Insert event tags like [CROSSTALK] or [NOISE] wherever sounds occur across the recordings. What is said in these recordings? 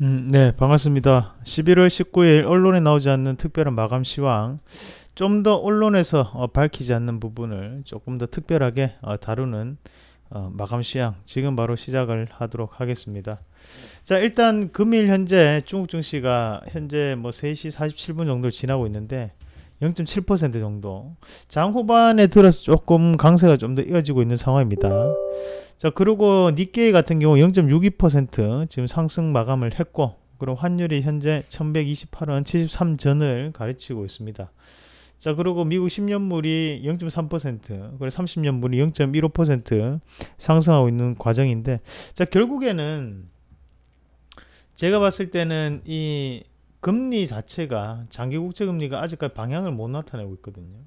음, 네, 반갑습니다. 11월 19일 언론에 나오지 않는 특별한 마감 시황. 좀 더 언론에서 어, 밝히지 않는 부분을 조금 더 특별하게 어, 다루는 어, 마감 시황. 지금 바로 시작을 하도록 하겠습니다. 자, 일단 금일 현재 중국 증시가 현재 뭐 3시 47분 정도 지나고 있는데 0.7% 정도 장 후반에 들어서 조금 강세가 좀 더 이어지고 있는 상황입니다 자 그리고 니케이 같은 경우 0.62% 지금 상승 마감을 했고 그럼 환율이 현재 1128원 73전을 가르치고 있습니다 자 그리고 미국 10년물이 0.3% 그리고 30년물이 0.15% 상승하고 있는 과정인데 자 결국에는 제가 봤을 때는 이 금리 자체가 장기 국채 금리가 아직까지 방향을 못 나타내고 있거든요.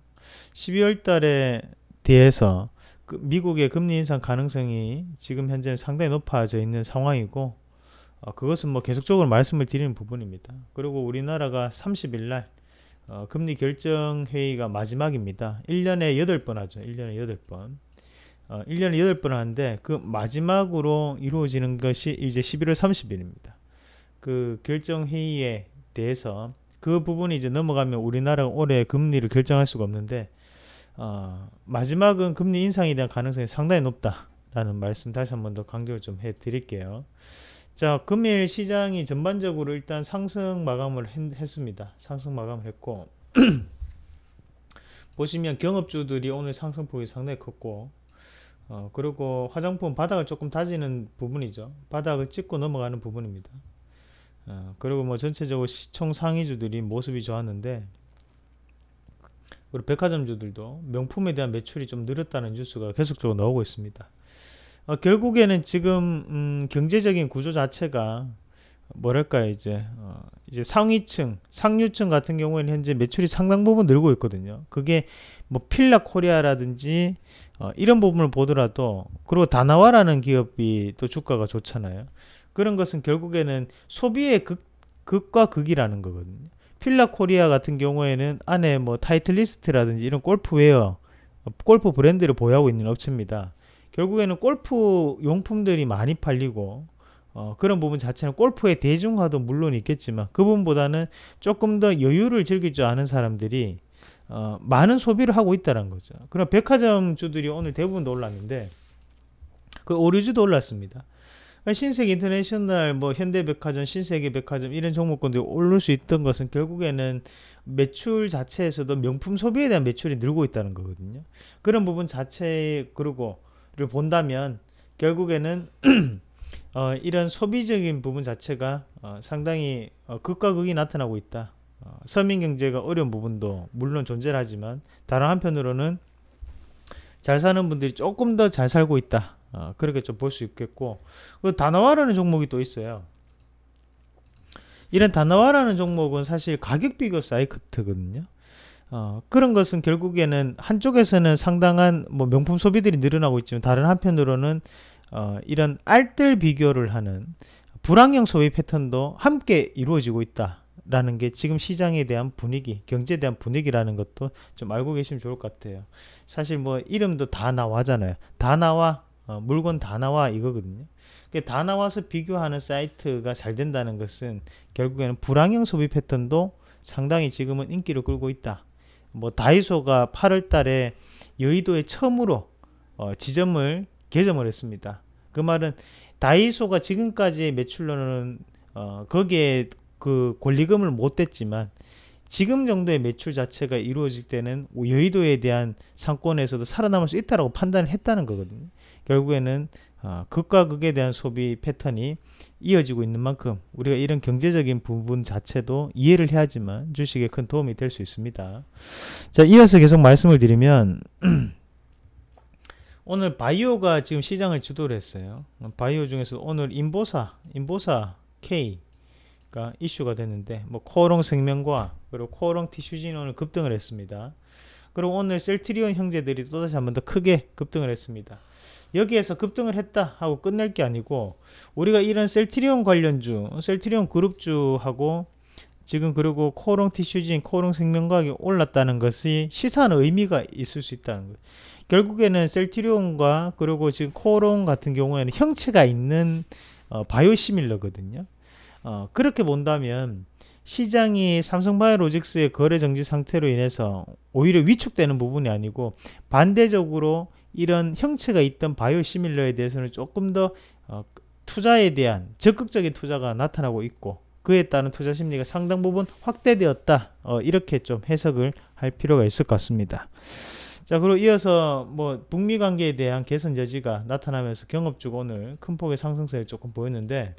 12월 달에 대해서 그 미국의 금리 인상 가능성이 지금 현재 상당히 높아져 있는 상황이고 어, 그것은 뭐 계속적으로 말씀을 드리는 부분입니다. 그리고 우리나라가 30일 날 어, 금리 결정 회의가 마지막입니다. 1년에 8번 하죠. 1년에 8번. 어, 1년에 8번 하는데 그 마지막으로 이루어지는 것이 이제 11월 30일입니다. 그 결정 회의에 대해서 그 부분이 이제 넘어가면 우리나라 올해 금리를 결정할 수가 없는데 어, 마지막은 금리 인상에 대한 가능성이 상당히 높다라는 말씀 다시 한 번 더 강조를 좀 해드릴게요. 자 금일 시장이 전반적으로 일단 상승 마감을 했, 습니다 상승 마감을 했고 [CLEARS THROAT] 보시면 경업주들이 오늘 상승폭이 상당히 컸고 어, 그리고 화장품 바닥을 조금 다지는 부분이죠. 바닥을 찍고 넘어가는 부분입니다. 어, 그리고 뭐 전체적으로 시청 상위주들이 모습이 좋았는데 그리 백화점주들도 명품에 대한 매출이 좀 늘었다는 뉴스가 계속적으로 나오고 있습니다. 어, 결국에는 지금 음, 경제적인 구조 자체가 뭐랄까 이제 어, 이제 상위층, 상류층 같은 경우에는 현재 매출이 상당 부분 늘고 있거든요. 그게 뭐 필라 코리아라든지 어, 이런 부분을 보더라도 그리고 다나와라는 기업이 또 주가가 좋잖아요. 그런 것은 결국에는 소비의 극, 극과 극이라는 거거든요. 필라 코리아 같은 경우에는 안에 뭐 타이틀리스트라든지 이런 골프웨어, 골프 브랜드를 보유하고 있는 업체입니다. 결국에는 골프 용품들이 많이 팔리고 어, 그런 부분 자체는 골프의 대중화도 물론 있겠지만 그 부분보다는 조금 더 여유를 즐길 줄 아는 사람들이 어, 많은 소비를 하고 있다는 거죠. 그럼 백화점 주들이 오늘 대부분 올랐는데 그 오류주도 올랐습니다. 그러니까 신세계 인터내셔널, 뭐 현대백화점, 신세계백화점 이런 종목권들이 오를 수 있던 것은 결국에는 매출 자체에서도 명품 소비에 대한 매출이 늘고 있다는 거거든요. 그런 부분 자체 에그러고를 본다면 결국에는 [CLEARS THROAT] 어, 이런 소비적인 부분 자체가 어, 상당히 어, 극과 극이 나타나고 있다. 어, 서민 경제가 어려운 부분도 물론 존재하지만 다른 한편으로는 잘 사는 분들이 조금 더 잘 살고 있다. 어, 그렇게 좀 볼 수 있겠고 그 단화화라는 종목이 또 있어요. 이런 다나와라는 종목은 사실 가격 비교 사이트거든요. 어, 그런 것은 결국에는 한쪽에서는 상당한 뭐 명품 소비들이 늘어나고 있지만 다른 한편으로는 어, 이런 알뜰 비교를 하는 불황형 소비 패턴도 함께 이루어지고 있다라는 게 지금 시장에 대한 분위기, 경제에 대한 분위기라는 것도 좀 알고 계시면 좋을 것 같아요. 사실 뭐 이름도 다 나와잖아요. 다 나와 어, 물건 다 나와 이거거든요. 그러니까 다 나와서 비교하는 사이트가 잘 된다는 것은 결국에는 불황형 소비 패턴도 상당히 지금은 인기를 끌고 있다. 뭐 다이소가 8월 달에 여의도에 처음으로 어, 지점을 개점을 했습니다. 그 말은 다이소가 지금까지 매출로는 어, 거기에 그 권리금을 못 댔지만 지금 정도의 매출 자체가 이루어질 때는 여의도에 대한 상권에서도 살아남을 수 있다라고 판단을 했다는 거거든요. 결국에는 어, 극과 극에 대한 소비 패턴이 이어지고 있는 만큼 우리가 이런 경제적인 부분 자체도 이해를 해야지만 주식에 큰 도움이 될 수 있습니다. 자, 이어서 계속 말씀을 드리면 [CLEARS THROAT] 오늘 바이오가 지금 시장을 주도를 했어요. 바이오 중에서 오늘 인보사, 인보사 K가 이슈가 됐는데 뭐 코오롱 생명과 그리고 코오롱 티슈진 오늘 급등을 했습니다. 그리고 오늘 셀트리온 형제들이 또다시 한 번 더 크게 급등을 했습니다. 여기에서 급등을 했다 하고 끝낼 게 아니고 우리가 이런 셀트리온 관련주, 셀트리온 그룹주하고 지금 그리고 코오롱 티슈진, 코오롱 생명과학이 올랐다는 것이 시사하는 의미가 있을 수 있다는 거예요. 결국에는 셀트리온과 그리고 지금 코오롱 같은 경우에는 형체가 있는 어, 바이오 시밀러거든요. 어, 그렇게 본다면 시장이 삼성바이오로직스의 거래 정지 상태로 인해서 오히려 위축되는 부분이 아니고 반대적으로 이런 형체가 있던 바이오시밀러에 대해서는 조금 더 어, 투자에 대한 적극적인 투자가 나타나고 있고 그에 따른 투자 심리가 상당 부분 확대되었다 어, 이렇게 좀 해석을 할 필요가 있을 것 같습니다. 자 그리고 이어서 뭐 북미 관계에 대한 개선 여지가 나타나면서 경업주가 오늘 큰 폭의 상승세를 조금 보였는데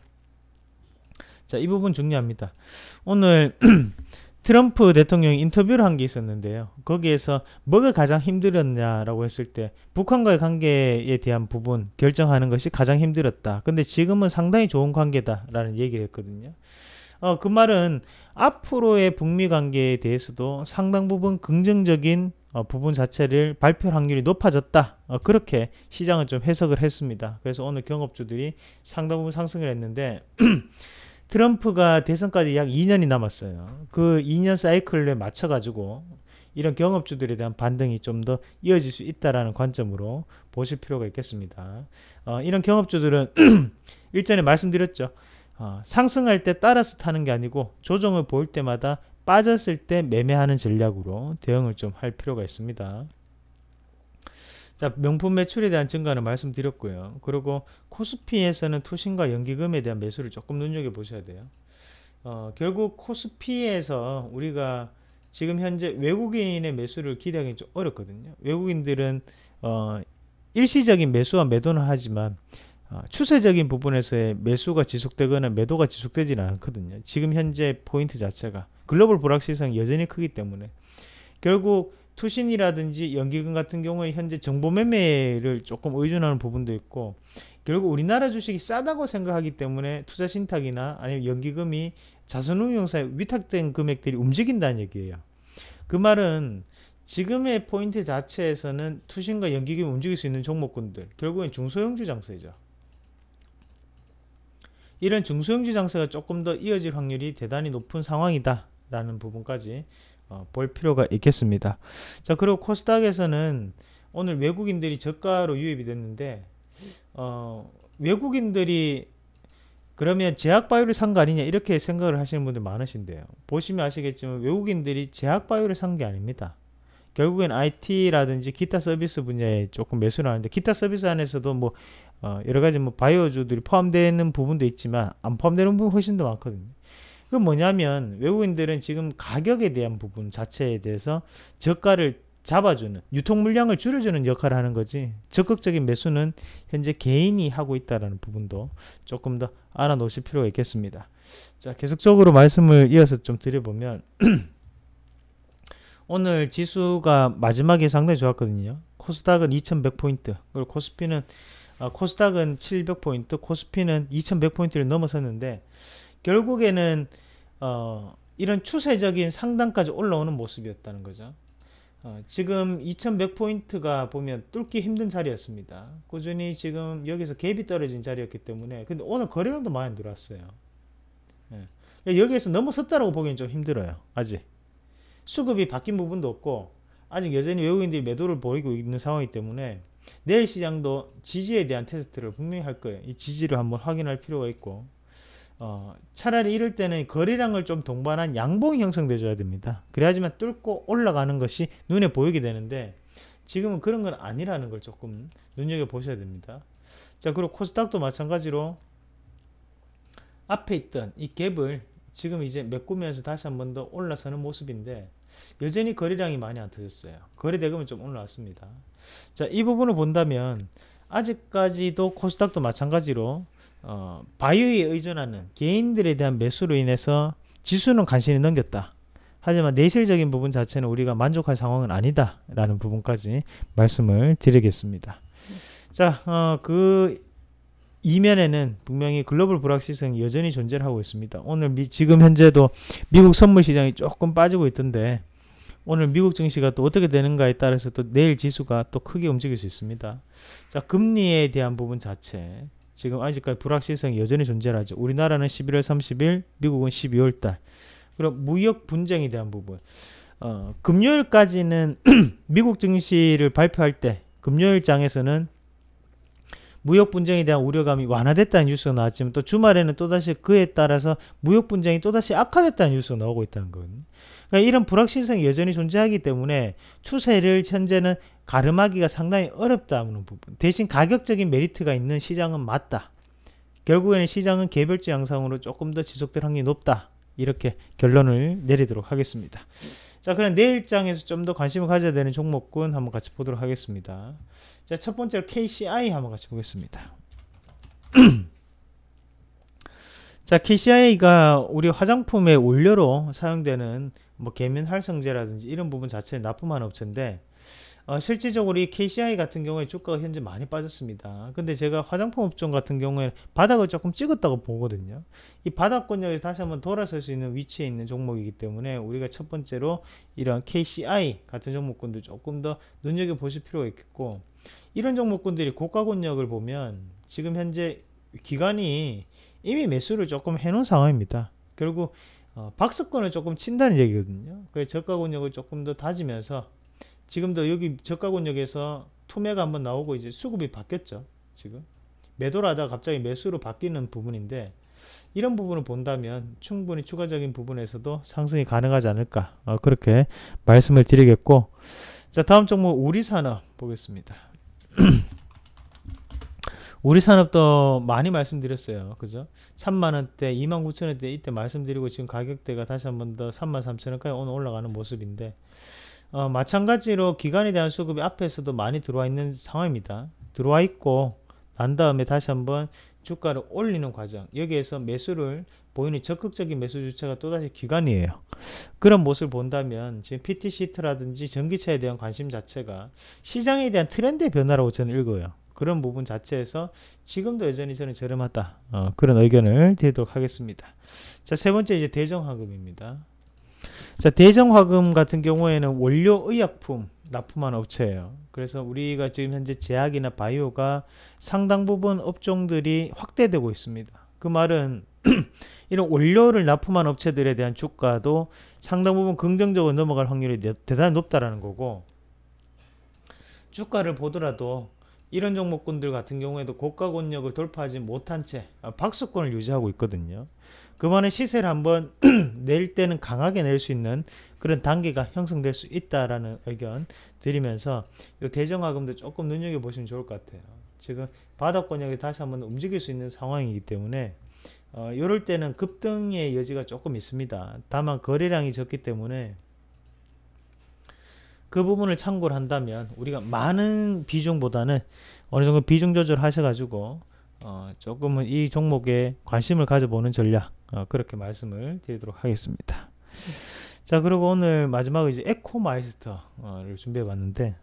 자이 부분 중요합니다. 오늘 [CLEARS THROAT] 트럼프 대통령이 인터뷰를 한 게 있었는데요. 거기에서 뭐가 가장 힘들었냐라고 했을 때 북한과의 관계에 대한 부분 결정하는 것이 가장 힘들었다. 근데 지금은 상당히 좋은 관계다라는 얘기를 했거든요. 어, 그 말은 앞으로의 북미 관계에 대해서도 상당 부분 긍정적인 어, 부분 자체를 발표 할 확률이 높아졌다. 어, 그렇게 시장을좀 해석을 했습니다. 그래서 오늘 경업주들이 상당 부분 상승을 했는데 [CLEARS THROAT] 어, 트럼프가 대선까지 약 2년이 남았어요. 그 2년 사이클에 맞춰가지고 이런 경업주들에 대한 반등이 좀 더 이어질 수 있다라는 관점으로 보실 필요가 있겠습니다. 어, 이런 경업주들은 [CLEARS THROAT] 일전에 말씀드렸죠. 어, 상승할 때 따라서 타는 게 아니고 조정을 보일 때마다 빠졌을 때 매매하는 전략으로 대응을 좀 할 필요가 있습니다. 자, 명품 매출에 대한 증가는 말씀드렸고요. 그리고 코스피에서는 투신과 연기금에 대한 매수를 조금 눈여겨보셔야 돼요. 어, 결국 코스피에서 우리가 지금 현재 외국인의 매수를 기대하기 좀 어렵거든요. 외국인들은 어, 일시적인 매수와 매도는 하지만 어, 추세적인 부분에서의 매수가 지속되거나 매도가 지속되지는 않거든요. 지금 현재 포인트 자체가 글로벌 불확실성이 여전히 크기 때문에 결국 투신이라든지 연기금 같은 경우에 현재 정보 매매를 조금 의존하는 부분도 있고 결국 우리나라 주식이 싸다고 생각하기 때문에 투자 신탁이나 아니면 연기금이 자산운용사에 위탁된 금액들이 움직인다는 얘기예요. 그 말은 지금의 포인트 자체에서는 투신과 연기금이 움직일 수 있는 종목군들 결국엔 중소형주 장세죠. 이런 중소형주 장세가 조금 더 이어질 확률이 대단히 높은 상황이다 라는 부분까지 어, 볼 필요가 있겠습니다. 자 그리고 코스닥에서는 오늘 외국인들이 저가로 유입이 됐는데 어, 외국인들이 그러면 제약바이오를 산 거 아니냐 이렇게 생각을 하시는 분들 많으신데요. 보시면 아시겠지만 외국인들이 제약바이오를 산 게 아닙니다. 결국엔 IT라든지 기타 서비스 분야에 조금 매수를 하는데 기타 서비스 안에서도 뭐 어, 여러 가지 뭐 바이오주들이 포함되는 부분도 있지만 안 포함되는 부분 훨씬 더 많거든요. 그 뭐냐면 외국인들은 지금 가격에 대한 부분 자체에 대해서 저가를 잡아주는 유통 물량을 줄여주는 역할을 하는 거지 적극적인 매수는 현재 개인이 하고 있다라는 부분도 조금 더 알아놓으실 필요가 있겠습니다. 자 계속적으로 말씀을 이어서 좀 드려보면 [CLEARS THROAT] 오늘 지수가 마지막에 상당히 좋았거든요. 코스닥은 2100포인트 그리고 코스피는 아, 코스닥은 700포인트 코스피는 2100포인트를 넘어섰는데 결국에는 어, 이런 추세적인 상단까지 올라오는 모습이었다는 거죠. 어, 지금 2100포인트가 보면 뚫기 힘든 자리였습니다. 꾸준히 지금 여기서 갭이 떨어진 자리였기 때문에 근데 오늘 거래량도 많이 늘었어요. 예. 그러니까 여기에서 넘어섰다라고 보기엔 좀 힘들어요. 아직. 수급이 바뀐 부분도 없고 아직 여전히 외국인들이 매도를 보이고 있는 상황이기 때문에 내일 시장도 지지에 대한 테스트를 분명히 할 거예요. 이 지지를 한번 확인할 필요가 있고 어, 차라리 이럴 때는 거리량을 좀 동반한 양봉이 형성돼줘야 됩니다. 그래야지만 뚫고 올라가는 것이 눈에 보이게 되는데 지금은 그런 건 아니라는 걸 조금 눈여겨 보셔야 됩니다. 자 그리고 코스닥도 마찬가지로 앞에 있던 이 갭을 지금 이제 메꾸면서 다시 한 번 더 올라서는 모습인데 여전히 거리량이 많이 안 터졌어요. 거래 대금은 좀 올라왔습니다. 자, 이 부분을 본다면 아직까지도 코스닥도 마찬가지로 어, 바이오에 의존하는 개인들에 대한 매수로 인해서 지수는 간신히 넘겼다. 하지만 내실적인 부분 자체는 우리가 만족할 상황은 아니다라는 부분까지 말씀을 드리겠습니다. 자, 어, 그 이면에는 분명히 글로벌 불확실성이 여전히 존재를 하고 있습니다. 오늘 미, 지금 현재도 미국 선물 시장이 조금 빠지고 있던데 오늘 미국 증시가 또 어떻게 되는가에 따라서 또 내일 지수가 또 크게 움직일 수 있습니다. 자, 금리에 대한 부분 자체 지금 아직까지 불확실성이 여전히 존재하죠. 우리나라는 11월 30일, 미국은 12월 달. 그럼 무역 분쟁에 대한 부분. 어, 금요일까지는 [CLEARS THROAT] 미국 증시를 발표할 때 금요일 장에서는 무역 분쟁에 대한 우려감이 완화됐다는 뉴스가 나왔지만 또 주말에는 또다시 그에 따라서 무역 분쟁이 또다시 악화됐다는 뉴스가 나오고 있다는 건. 그러니까 이런 불확실성이 여전히 존재하기 때문에 추세를 현재는 가름하기가 상당히 어렵다는 부분. 대신 가격적인 메리트가 있는 시장은 맞다. 결국에는 시장은 개별주 양상으로 조금 더 지속될 확률이 높다. 이렇게 결론을 내리도록 하겠습니다. 자, 그럼 내일장에서 좀 더 관심을 가져야 되는 종목군 한번 같이 보도록 하겠습니다. 자, 첫 번째로 KCI 한번 같이 보겠습니다. [CLEARS THROAT] 자, KCI가 우리 화장품의 원료로 사용되는 뭐 계면 활성제라든지 이런 부분 자체는 납품하는 업체인데 어, 실질적으로 이 KCI 같은 경우에 주가가 현재 많이 빠졌습니다. 근데 제가 화장품 업종 같은 경우에 바닥을 조금 찍었다고 보거든요. 이 바닥권역에서 다시 한번 돌아설 수 있는 위치에 있는 종목이기 때문에 우리가 첫 번째로 이런 KCI 같은 종목군도 조금 더 눈여겨 보실 필요가 있겠고 이런 종목군들이 고가권역을 보면 지금 현재 기간이 이미 매수를 조금 해놓은 상황입니다. 결국 어, 박스권을 조금 친다는 얘기거든요. 그래서 저가 권역을 조금 더 다지면서 지금도 여기 저가권역에서 투매가 한번 나오고 이제 수급이 바뀌었죠. 지금 매도를 하다가 갑자기 매수로 바뀌는 부분인데 이런 부분을 본다면 충분히 추가적인 부분에서도 상승이 가능하지 않을까 어, 그렇게 말씀을 드리겠고 자 다음 종목 우리산업 보겠습니다. [CLEARS THROAT] 우리산업도 많이 말씀드렸어요. 그죠? 3만원대, 2만9천원대 이때 말씀드리고 지금 가격대가 다시 한번 더 3만 3천원까지 오늘 올라가는 모습인데 어, 마찬가지로 기간에 대한 수급이 앞에서도 많이 들어와 있는 상황입니다. 들어와 있고 난 다음에 다시 한번 주가를 올리는 과정 여기에서 매수를 보이는 적극적인 매수 주체가 또다시 기간이에요. 그런 모습을 본다면 지금 PT시트라든지 전기차에 대한 관심 자체가 시장에 대한 트렌드의 변화라고 저는 읽어요. 그런 부분 자체에서 지금도 여전히 저는 저렴하다. 어, 그런 의견을 드리도록 하겠습니다. 자, 세 번째 이제 대정하급입니다. 자, 대정화금 같은 경우에는 원료 의약품 납품하는 업체예요. 그래서 우리가 지금 현재 제약이나 바이오가 상당 부분 업종들이 확대되고 있습니다. 그 말은 [CLEARS THROAT] 이런 원료를 납품한 업체들에 대한 주가도 상당 부분 긍정적으로 넘어갈 확률이 대단히 높다라는 거고 주가를 보더라도 이런 종목군들 같은 경우에도 고가 권역을 돌파하지 못한 채 박수권을 유지하고 있거든요. 그만의 시세를 한번 [CLEARS THROAT] 낼 때는 강하게 낼 수 있는 그런 단계가 형성될 수 있다라는 의견 드리면서 이 대정화금도 조금 눈여겨보시면 좋을 것 같아요. 지금 바닥 권역이 다시 한번 움직일 수 있는 상황이기 때문에 어, 이럴 때는 급등의 여지가 조금 있습니다. 다만 거래량이 적기 때문에 그 부분을 참고를 한다면 우리가 많은 비중보다는 어느 정도 비중 조절하셔가지고 어, 조금은 이 종목에 관심을 가져보는 전략 어, 그렇게 말씀을 드리도록 하겠습니다. 자 그리고 오늘 마지막으로 이제 에코마이스터를 준비해 봤는데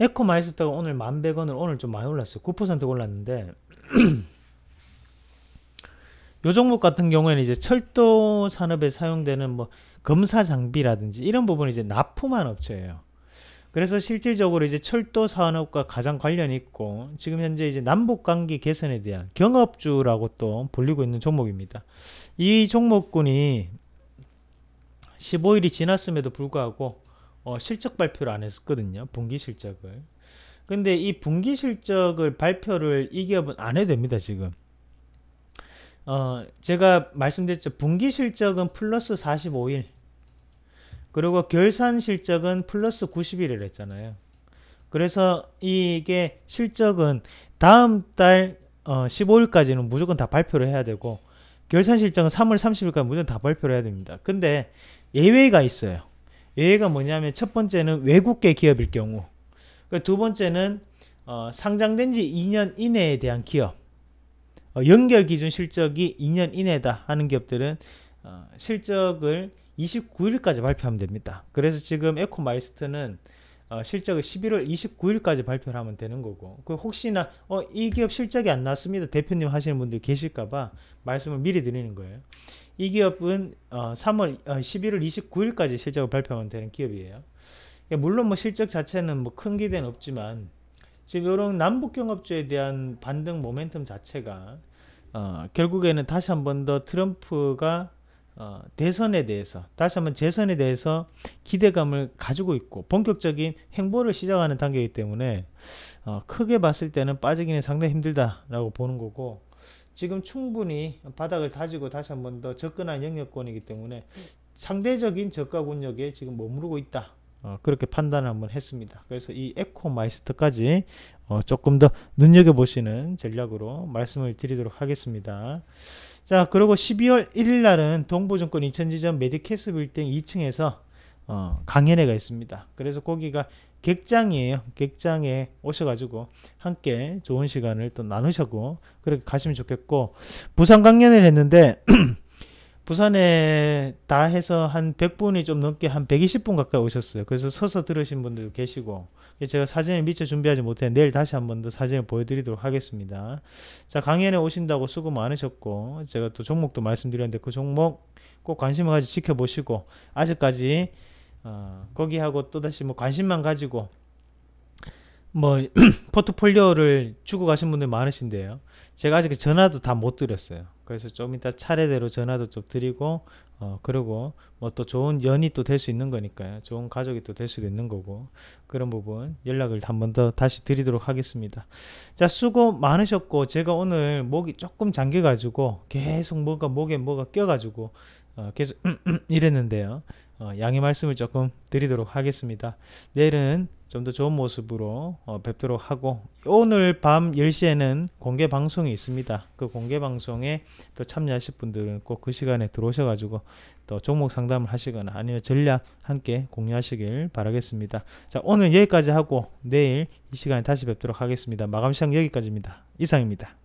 에코마이스터가 오늘 만 백원을 오늘 좀 많이 올랐어요. 9% 올랐는데 [CLEARS THROAT] 요 종목 같은 경우에는 이제 철도 산업에 사용되는 뭐 검사 장비라든지 이런 부분이 이제 납품한 업체예요. 그래서 실질적으로 이제 철도 산업과 가장 관련이 있고 지금 현재 이제 남북 관계 개선에 대한 경업주라고 또 불리고 있는 종목입니다. 이 종목군이 15일이 지났음에도 불구하고 어, 실적 발표를 안 했었거든요. 분기 실적을. 근데 이 분기 실적을 발표를 이 기업은 안 해도 됩니다. 지금. 어, 제가 말씀드렸죠. 분기 실적은 플러스 45일, 그리고 결산 실적은 플러스 90일을 했잖아요. 그래서 이게 실적은 다음 달 어, 15일까지는 무조건 다 발표를 해야 되고 결산 실적은 3월 30일까지 무조건 다 발표를 해야 됩니다. 근데 예외가 있어요. 예외가 뭐냐면 첫 번째는 외국계 기업일 경우 그러니까 두 번째는 어, 상장된 지 2년 이내에 대한 기업 어, 연결 기준 실적이 2년 이내다 하는 기업들은 어, 실적을 29일까지 발표하면 됩니다. 그래서 지금 에코마이스트는 어, 실적을 11월 29일까지 발표를 하면 되는 거고 그 혹시나 어, 이 기업 실적이 안났습니다 대표님 하시는 분들 계실까봐 말씀을 미리 드리는 거예요 이 기업은 어, 3월 어, 11월 29일까지 실적을 발표하면 되는 기업이에요 그러니까 물론 뭐 실적 자체는 뭐 큰 기대는 없지만 지금 이런 남북경협주에 대한 반등 모멘텀 자체가 어, 결국에는 다시 한 번 더 트럼프가 어, 대선에 대해서 다시 한번 재선에 대해서 기대감을 가지고 있고 본격적인 행보를 시작하는 단계이기 때문에 어, 크게 봤을 때는 빠지기는 상당히 힘들다라고 보는 거고 지금 충분히 바닥을 다지고 다시 한번 더 접근한 영역권이기 때문에 상대적인 저가 군역에 지금 머무르고 있다. 어, 그렇게 판단을 한번 했습니다. 그래서 이 에코 마이스터까지 어, 조금 더 눈여겨보시는 전략으로 말씀을 드리도록 하겠습니다. 자 그리고 12월 1일 날은 동부증권 인천지점 메디캐스 빌딩 2층에서 어, 강연회가 있습니다. 그래서 거기가 객장이에요. 객장에 오셔가지고 함께 좋은 시간을 또 나누셨고 그렇게 가시면 좋겠고 부산 강연회를 했는데 [CLEARS THROAT] 부산에 다 해서 한 100분이 좀 넘게 한 120분 가까이 오셨어요. 그래서 서서 들으신 분들도 계시고 제가 사진을 미처 준비하지 못해 내일 다시 한 번 더 사진을 보여드리도록 하겠습니다. 자 강연에 오신다고 수고 많으셨고 제가 또 종목도 말씀드렸는데 그 종목 꼭 관심을 가지고 지켜보시고 아직까지 어, 거기하고 또다시 뭐 관심만 가지고 뭐 [CLEARS THROAT] 포트폴리오를 주고 가신 분들 많으신데요. 제가 아직 전화도 다 못 드렸어요. 그래서 좀 이따 차례대로 전화도 좀 드리고 어 그리고 뭐 또 좋은 연이 또 될 수 있는 거니까요 좋은 가족이 또 될 수도 있는 거고 그런 부분 연락을 한 번 더 다시 드리도록 하겠습니다 자 수고 많으셨고 제가 오늘 목이 조금 잠겨 가지고 계속 뭔가 목에 뭐가 껴 가지고 어 계속 [CLEARS THROAT] 이랬는데요 어, 양해 말씀을 조금 드리도록 하겠습니다. 내일은 좀 더 좋은 모습으로 어, 뵙도록 하고 오늘 밤 10시에는 공개 방송이 있습니다. 그 공개 방송에 또 참여하실 분들은 꼭 그 시간에 들어오셔가지고 또 종목 상담을 하시거나 아니면 전략 함께 공유하시길 바라겠습니다. 자 오늘 여기까지 하고 내일 이 시간에 다시 뵙도록 하겠습니다. 마감 시간 여기까지입니다. 이상입니다.